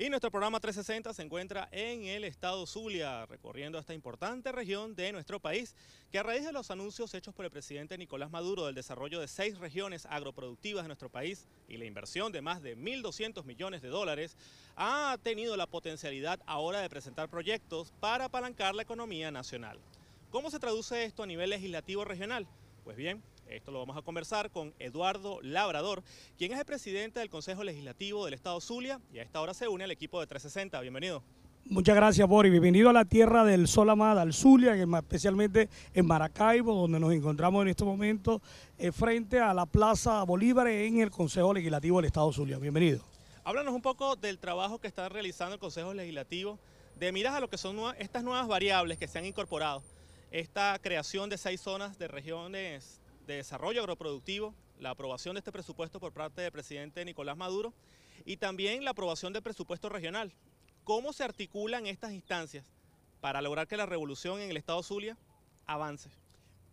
Y nuestro programa 360 se encuentra en el estado Zulia, recorriendo esta importante región de nuestro país, que a raíz de los anuncios hechos por el presidente Nicolás Maduro del desarrollo de seis regiones agroproductivas de nuestro país y la inversión de más de 1.200 millones de dólares, ha tenido la potencialidad ahora de presentar proyectos para apalancar la economía nacional. ¿Cómo se traduce esto a nivel legislativo regional? Pues bien, esto lo vamos a conversar con Eduardo Labrador, quien es el presidente del Consejo Legislativo del Estado Zulia y a esta hora se une al equipo de 360. Bienvenido. Muchas gracias, Boris. Bienvenido a la tierra del Sol Amada, al Zulia, especialmente en Maracaibo, donde nos encontramos en este momento eh, frente a la Plaza Bolívar en el Consejo Legislativo del Estado Zulia. Bienvenido. Háblanos un poco del trabajo que está realizando el Consejo Legislativo, de miras a lo que son estas nuevas variables que se han incorporado, esta creación de seis zonas de regiones de Desarrollo Agroproductivo, la aprobación de este presupuesto por parte del presidente Nicolás Maduro y también la aprobación del presupuesto regional. ¿Cómo se articulan estas instancias para lograr que la revolución en el Estado Zulia avance?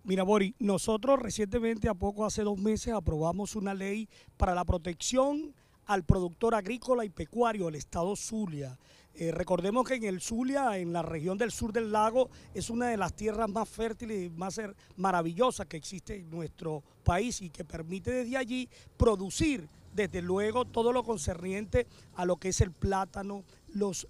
Mira, Bori, nosotros recientemente, a poco hace dos meses, aprobamos una ley para la protección al productor agrícola y pecuario del Estado Zulia. Eh, recordemos que en el Zulia, en la región del sur del lago, es una de las tierras más fértiles y más maravillosas que existe en nuestro país y que permite desde allí producir, desde luego, todo lo concerniente a lo que es el plátano, los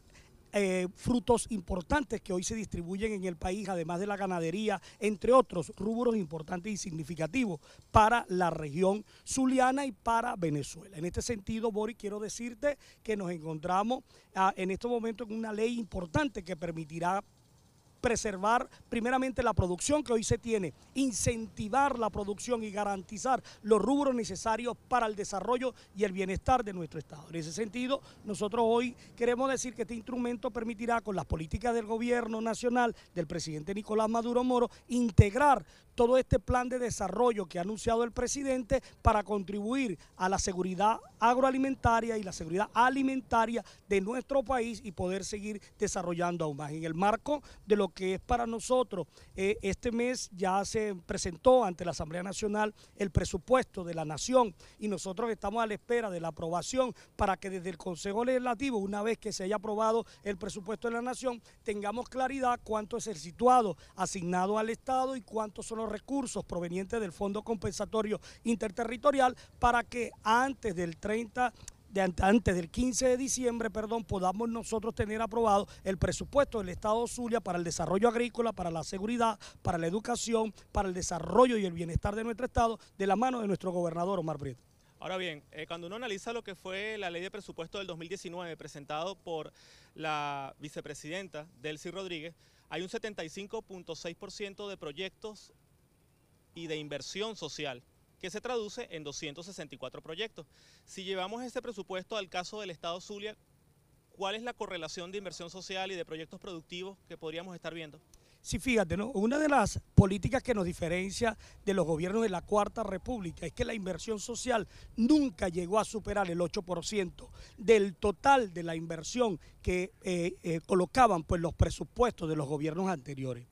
eh, frutos importantes que hoy se distribuyen en el país, además de la ganadería, entre otros rubros importantes y significativos para la región zuliana y para Venezuela. En este sentido, Boris, quiero decirte que nos encontramos ah, en este momento con una ley importante que permitirá preservar primeramente la producción que hoy se tiene, incentivar la producción y garantizar los rubros necesarios para el desarrollo y el bienestar de nuestro Estado. En ese sentido, nosotros hoy queremos decir que este instrumento permitirá con las políticas del gobierno nacional del presidente Nicolás Maduro Moro integrar todo este plan de desarrollo que ha anunciado el presidente para contribuir a la seguridad agroalimentaria y la seguridad alimentaria de nuestro país y poder seguir desarrollando aún más. En el marco de lo que es para nosotros, eh, este mes ya se presentó ante la Asamblea Nacional el presupuesto de la Nación y nosotros estamos a la espera de la aprobación para que desde el Consejo Legislativo, una vez que se haya aprobado el presupuesto de la Nación, tengamos claridad cuánto es el situado asignado al Estado y cuántos son los recursos provenientes del Fondo Compensatorio Interterritorial para que antes del antes del 15 de diciembre, perdón, podamos nosotros tener aprobado el presupuesto del Estado de Zulia para el desarrollo agrícola, para la seguridad, para la educación, para el desarrollo y el bienestar de nuestro Estado, de la mano de nuestro gobernador Omar Brito. Ahora bien, eh, cuando uno analiza lo que fue la ley de presupuesto del 2019 presentado por la vicepresidenta Delcy Rodríguez, hay un 75.6% de proyectos y de inversión social que se traduce en 264 proyectos. Si llevamos este presupuesto al caso del Estado Zulia, ¿cuál es la correlación de inversión social y de proyectos productivos que podríamos estar viendo? Sí, fíjate, una de las políticas que nos diferencia de los gobiernos de la Cuarta República es que la inversión social nunca llegó a superar el 8% del total de la inversión que eh, eh, colocaban pues, los presupuestos de los gobiernos anteriores.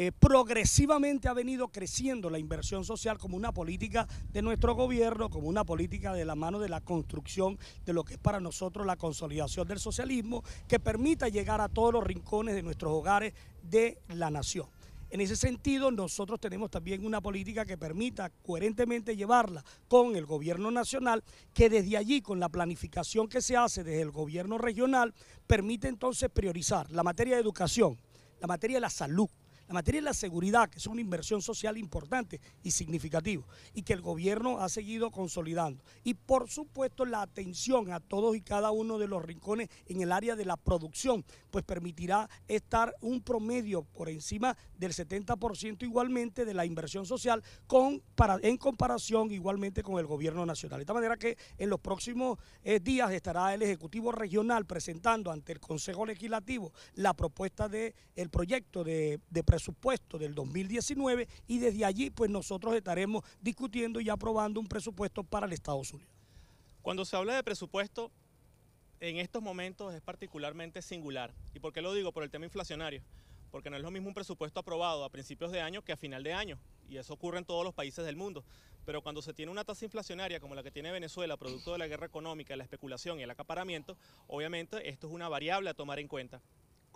Eh, progresivamente ha venido creciendo la inversión social como una política de nuestro gobierno, como una política de la mano de la construcción de lo que es para nosotros la consolidación del socialismo, que permita llegar a todos los rincones de nuestros hogares de la nación. En ese sentido, nosotros tenemos también una política que permita coherentemente llevarla con el gobierno nacional, que desde allí, con la planificación que se hace desde el gobierno regional, permite entonces priorizar la materia de educación, la materia de la salud, la materia de la seguridad, que es una inversión social importante y significativa y que el gobierno ha seguido consolidando. Y por supuesto la atención a todos y cada uno de los rincones en el área de la producción, pues permitirá estar un promedio por encima del 70% igualmente de la inversión social con, en comparación igualmente con el gobierno nacional. De esta manera que en los próximos eh, días estará el Ejecutivo Regional presentando ante el Consejo Legislativo la propuesta del proyecto de, de presentación presupuesto del 2019 y desde allí pues nosotros estaremos discutiendo y aprobando un presupuesto para el Estado Zulia. Cuando se habla de presupuesto, en estos momentos es particularmente singular. ¿Y por qué lo digo? Por el tema inflacionario. Porque no es lo mismo un presupuesto aprobado a principios de año que a final de año. Y eso ocurre en todos los países del mundo. Pero cuando se tiene una tasa inflacionaria como la que tiene Venezuela, producto de la guerra económica, la especulación y el acaparamiento, obviamente esto es una variable a tomar en cuenta.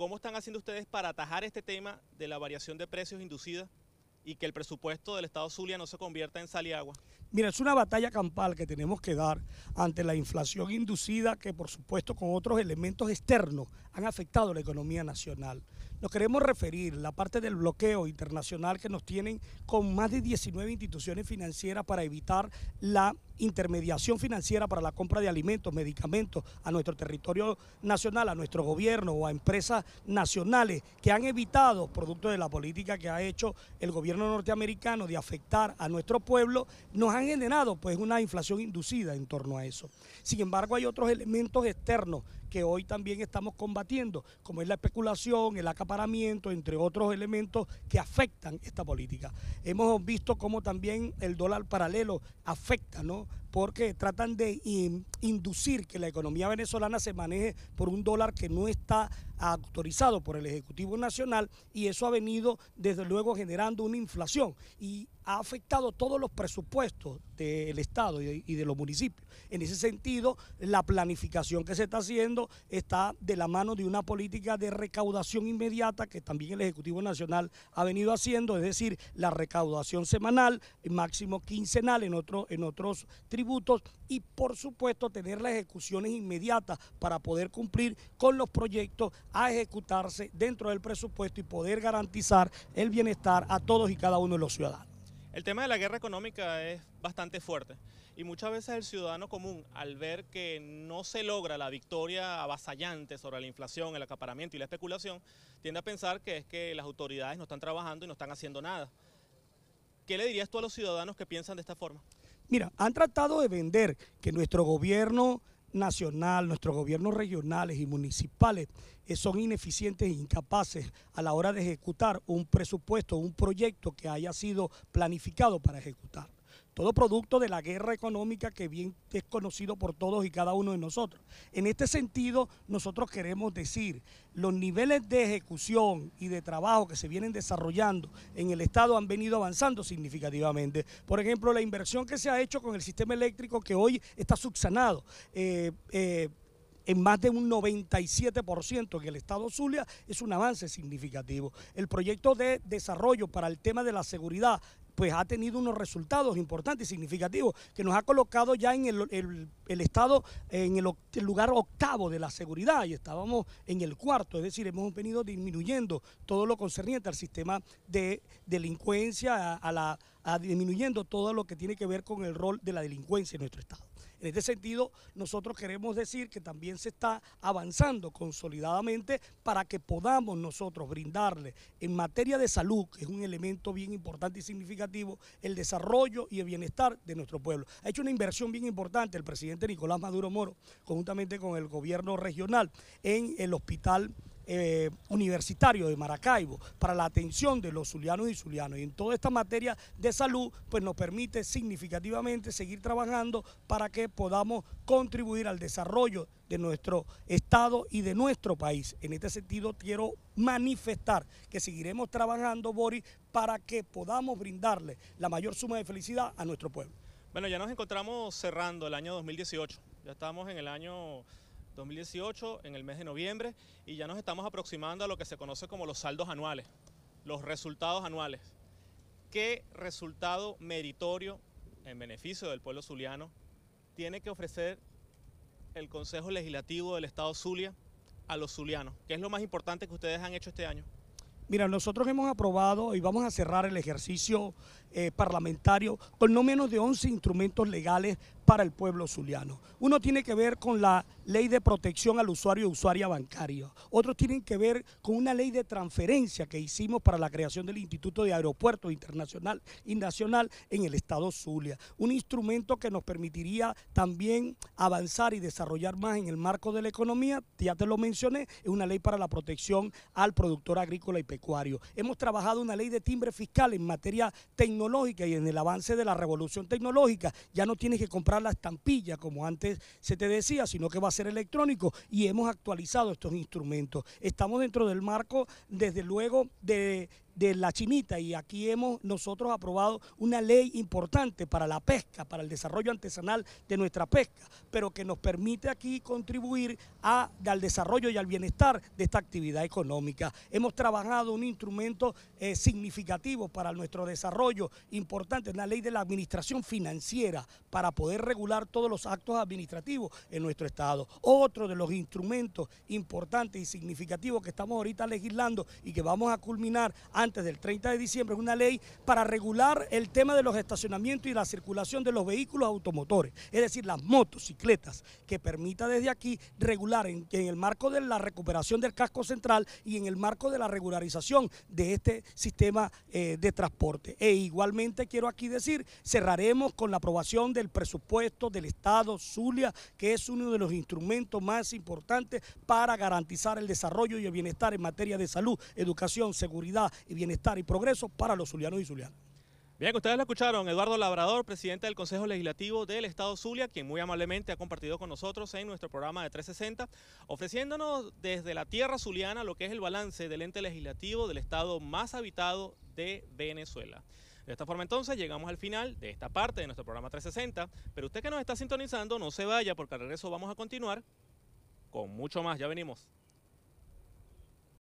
¿Cómo están haciendo ustedes para atajar este tema de la variación de precios inducida y que el presupuesto del Estado Zulia no se convierta en sal y agua? Mira, es una batalla campal que tenemos que dar ante la inflación inducida que por supuesto con otros elementos externos han afectado la economía nacional. Nos queremos referir la parte del bloqueo internacional que nos tienen con más de 19 instituciones financieras para evitar la intermediación financiera para la compra de alimentos, medicamentos a nuestro territorio nacional, a nuestro gobierno o a empresas nacionales que han evitado, producto de la política que ha hecho el gobierno norteamericano de afectar a nuestro pueblo, nos han generado pues una inflación inducida en torno a eso. Sin embargo, hay otros elementos externos que hoy también estamos combatiendo, como es la especulación, el acaparamiento, entre otros elementos que afectan esta política. Hemos visto cómo también el dólar paralelo afecta ¿no? porque tratan de inducir que la economía venezolana se maneje por un dólar que no está autorizado por el Ejecutivo Nacional y eso ha venido desde luego generando una inflación y ha afectado todos los presupuestos del Estado y de, los municipios. En ese sentido, la planificación que se está haciendo está de la mano de una política de recaudación inmediata que también el Ejecutivo Nacional ha venido haciendo, es decir, la recaudación semanal, máximo quincenal en, otro, en otros tribunales y por supuesto tener las ejecuciones inmediatas para poder cumplir con los proyectos a ejecutarse dentro del presupuesto y poder garantizar el bienestar a todos y cada uno de los ciudadanos. El tema de la guerra económica es bastante fuerte y muchas veces el ciudadano común al ver que no se logra la victoria avasallante sobre la inflación, el acaparamiento y la especulación, tiende a pensar que es que las autoridades no están trabajando y no están haciendo nada. ¿Qué le dirías tú a los ciudadanos que piensan de esta forma? Mira, han tratado de vender que nuestro gobierno nacional, nuestros gobiernos regionales y municipales eh, son ineficientes e incapaces a la hora de ejecutar un presupuesto, un proyecto que haya sido planificado para ejecutar todo producto de la guerra económica que bien es conocido por todos y cada uno de nosotros. En este sentido, nosotros queremos decir, los niveles de ejecución y de trabajo que se vienen desarrollando en el Estado han venido avanzando significativamente. Por ejemplo, la inversión que se ha hecho con el sistema eléctrico que hoy está subsanado. Eh, eh, en más de un 97% en el estado Zulia es un avance significativo. El proyecto de desarrollo para el tema de la seguridad pues ha tenido unos resultados importantes y significativos, que nos ha colocado ya en el, Estado en el, lugar octavo de la seguridad y estábamos en el cuarto, es decir, hemos venido disminuyendo todo lo concerniente al sistema de delincuencia, la, disminuyendo todo lo que tiene que ver con el rol de la delincuencia en nuestro Estado. En este sentido, nosotros queremos decir que también se está avanzando consolidadamente para que podamos nosotros brindarle en materia de salud, que es un elemento bien importante y significativo, el desarrollo y el bienestar de nuestro pueblo. Ha hecho una inversión bien importante el presidente Nicolás Maduro Moro, conjuntamente con el gobierno regional, en el hospital eh, universitario de Maracaibo para la atención de los zulianos y zulianas. Y en toda esta materia de salud, pues nos permite significativamente seguir trabajando para que podamos contribuir al desarrollo de nuestro Estado y de nuestro país. En este sentido, quiero manifestar que seguiremos trabajando, Boris, para que podamos brindarle la mayor suma de felicidad a nuestro pueblo. Bueno, ya nos encontramos cerrando el año 2018. Ya estamos en el año 2018 en el mes de noviembre y ya nos estamos aproximando a lo que se conoce como los saldos anuales, los resultados anuales. ¿Qué resultado meritorio en beneficio del pueblo zuliano tiene que ofrecer el Consejo Legislativo del Estado Zulia a los zulianos? ¿Qué es lo más importante que ustedes han hecho este año? Mira, nosotros hemos aprobado y vamos a cerrar el ejercicio eh, parlamentario con no menos de 11 instrumentos legales para el pueblo zuliano. Uno tiene que ver con la ley de protección al usuario y usuaria bancario. Otros tienen que ver con una ley de transferencia que hicimos para la creación del Instituto de Aeropuertos Internacional y Nacional en el Estado Zulia. Un instrumento que nos permitiría también avanzar y desarrollar más en el marco de la economía, ya te lo mencioné, es una ley para la protección al productor agrícola y pecuario Hemos trabajado una ley de timbre fiscal en materia tecnológica y en el avance de la revolución tecnológica. Ya no tienes que comprar la estampilla como antes se te decía, sino que va a ser electrónico y hemos actualizado estos instrumentos. Estamos dentro del marco, desde luego, de de la chimita y aquí hemos nosotros aprobado una ley importante para la pesca, para el desarrollo artesanal de nuestra pesca, pero que nos permite aquí contribuir al desarrollo y al bienestar de esta actividad económica. Hemos trabajado un instrumento eh, significativo para nuestro desarrollo importante, una ley de la administración financiera para poder regular todos los actos administrativos en nuestro Estado. Otro de los instrumentos importantes y significativos que estamos ahorita legislando y que vamos a culminar antes del 30 de diciembre una ley para regular el tema de los estacionamientos y la circulación de los vehículos automotores, es decir, las motocicletas, que permita desde aquí regular en, el marco de la recuperación del casco central y en el marco de la regularización de este sistema eh, de transporte. E igualmente quiero aquí decir, cerraremos con la aprobación del presupuesto del Estado Zulia, que es uno de los instrumentos más importantes para garantizar el desarrollo y el bienestar en materia de salud, educación, seguridad bienestar y progreso para los zulianos y zulianas. Bien, ustedes lo escucharon, Eduardo Labrador, presidente del Consejo Legislativo del Estado Zulia, quien muy amablemente ha compartido con nosotros en nuestro programa de 360, ofreciéndonos desde la tierra zuliana lo que es el balance del ente legislativo del Estado más habitado de Venezuela. De esta forma entonces llegamos al final de esta parte de nuestro programa 360, pero usted que nos está sintonizando no se vaya porque al regreso vamos a continuar con mucho más, ya venimos.